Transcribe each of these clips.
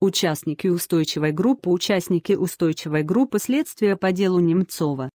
Участники устойчивой группы Участники устойчивой группы следствия по делу Немцова.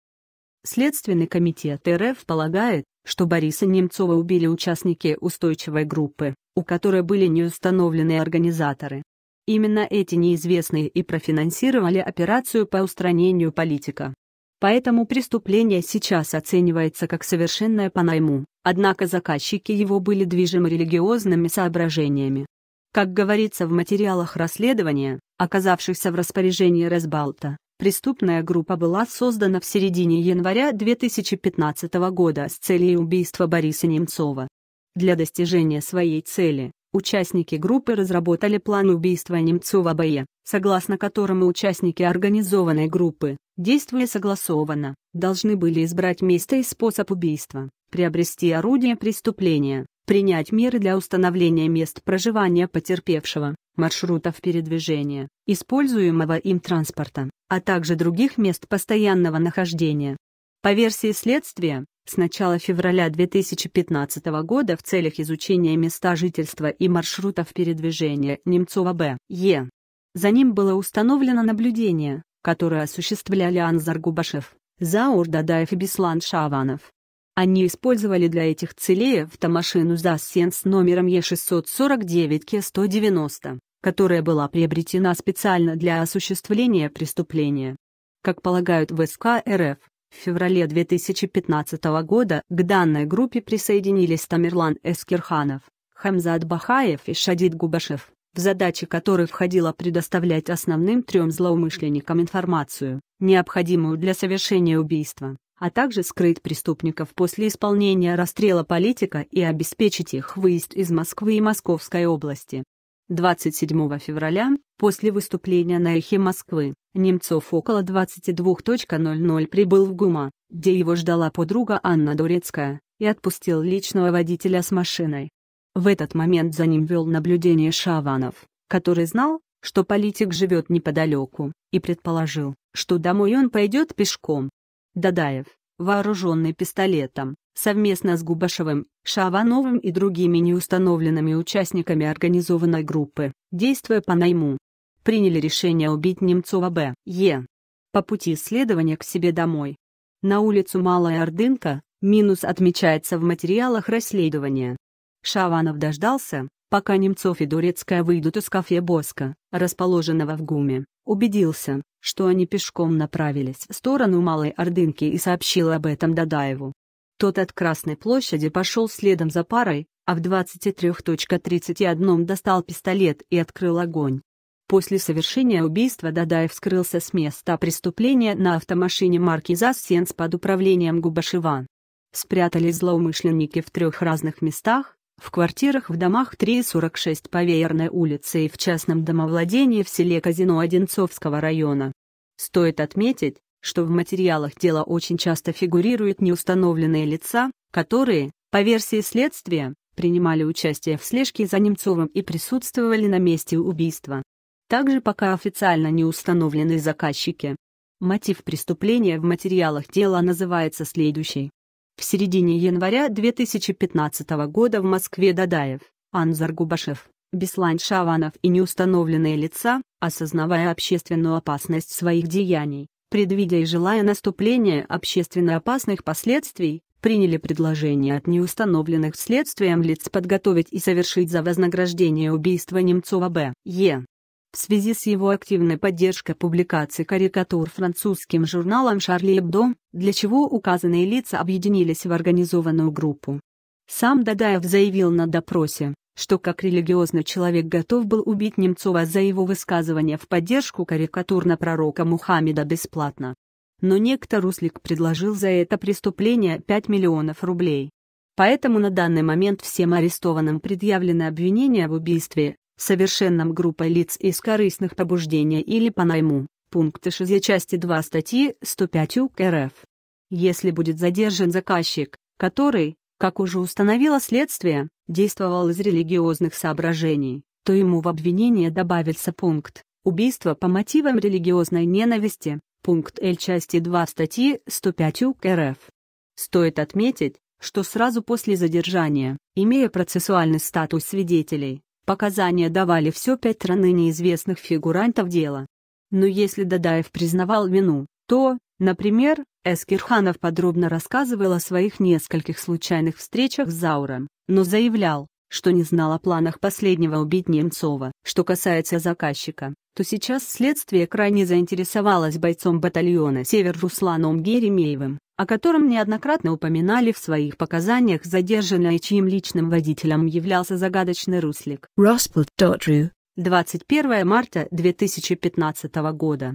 Следственный комитет РФ полагает, что Бориса Немцова убили участники устойчивой группы, у которой были неустановленные организаторы. Именно эти неизвестные и профинансировали операцию по устранению политика. Поэтому преступление сейчас оценивается как совершенное по найму, однако заказчики его были движимы религиозными соображениями. Как говорится в материалах расследования, оказавшихся в распоряжении Резбалта, преступная группа была создана в середине января 2015 года с целью убийства Бориса Немцова. Для достижения своей цели, участники группы разработали план убийства Немцова Б.Е., согласно которому участники организованной группы, действуя согласованно, должны были избрать место и способ убийства, приобрести орудие преступления, принять меры для установления мест проживания потерпевшего, маршрутов передвижения, используемого им транспорта, а также других мест постоянного нахождения. По версии следствия, с начала февраля 2015 года в целях изучения места жительства и маршрутов передвижения Немцова Б. Е. За ним было установлено наблюдение, которое осуществляли Анзар Губашев, Заур Дадаев и Беслан Шаванов. Они использовали для этих целей автомашину «Засен» с номером Е649К190, которая была приобретена специально для осуществления преступления. Как полагают ВСК РФ, в феврале 2015 года к данной группе присоединились Тамерлан Эскерханов, Хамзат Бахаев и Шадид Губашев, в задачи которой входило предоставлять основным трем злоумышленникам информацию, необходимую для совершения убийства а также скрыть преступников после исполнения расстрела политика и обеспечить их выезд из Москвы и Московской области. 27 февраля, после выступления на эхе Москвы, Немцов около 22.00 прибыл в ГУМА, где его ждала подруга Анна Дурецкая, и отпустил личного водителя с машиной. В этот момент за ним вел наблюдение Шаванов, который знал, что политик живет неподалеку, и предположил, что домой он пойдет пешком. Дадаев, вооруженный пистолетом, совместно с Губашевым, Шавановым и другими неустановленными участниками организованной группы, действуя по найму, приняли решение убить Немцова Б. Е. По пути следования к себе домой. На улицу Малая Ордынка, минус отмечается в материалах расследования. Шаванов дождался, Пока Немцов и Дурецкая выйдут из кафе «Боска», расположенного в ГУМе, убедился, что они пешком направились в сторону Малой Ордынки и сообщил об этом Дадаеву. Тот от Красной площади пошел следом за парой, а в 23.31 достал пистолет и открыл огонь. После совершения убийства Дадаев скрылся с места преступления на автомашине марки «ЗАЗ Сенс» под управлением Губашева. Спрятались злоумышленники в трех разных местах, в квартирах в домах 3,46 по улицы и в частном домовладении в селе Казино Одинцовского района. Стоит отметить, что в материалах дела очень часто фигурируют неустановленные лица, которые, по версии следствия, принимали участие в слежке за Немцовым и присутствовали на месте убийства. Также пока официально не установлены заказчики. Мотив преступления в материалах дела называется следующий. В середине января 2015 года в Москве Дадаев, Анзар Губашев, Беслан Шаванов и неустановленные лица, осознавая общественную опасность своих деяний, предвидя и желая наступления общественно опасных последствий, приняли предложение от неустановленных следствием лиц подготовить и совершить за вознаграждение убийства Немцова Б. Е. В связи с его активной поддержкой публикации карикатур французским журналом «Шарли Эбдо», для чего указанные лица объединились в организованную группу. Сам Дадаев заявил на допросе, что как религиозный человек готов был убить Немцова за его высказывание в поддержку карикатур на пророка Мухаммеда бесплатно. Но некто Руслик предложил за это преступление 5 миллионов рублей. Поэтому на данный момент всем арестованным предъявлены обвинения в убийстве, совершенном группой лиц из корыстных побуждений или по найму, пункты 6 части 2 статьи 105 УК РФ. Если будет задержан заказчик, который, как уже установило следствие, действовал из религиозных соображений, то ему в обвинение добавится пункт «Убийство по мотивам религиозной ненависти», пункт Л части 2 статьи 105 УК РФ. Стоит отметить, что сразу после задержания, имея процессуальный статус свидетелей, Показания давали все пятеро ныне известных фигурантов дела. Но если Дадаев признавал вину, то, например, Эскерханов подробно рассказывал о своих нескольких случайных встречах с Зауром, но заявлял, что не знал о планах последнего убить Немцова. Что касается заказчика, то сейчас следствие крайне заинтересовалось бойцом батальона «Север» Русланом Геремеевым, о котором неоднократно упоминали в своих показаниях задержанные, чьим личным водителем являлся загадочный руслик. 21 марта 2015 года.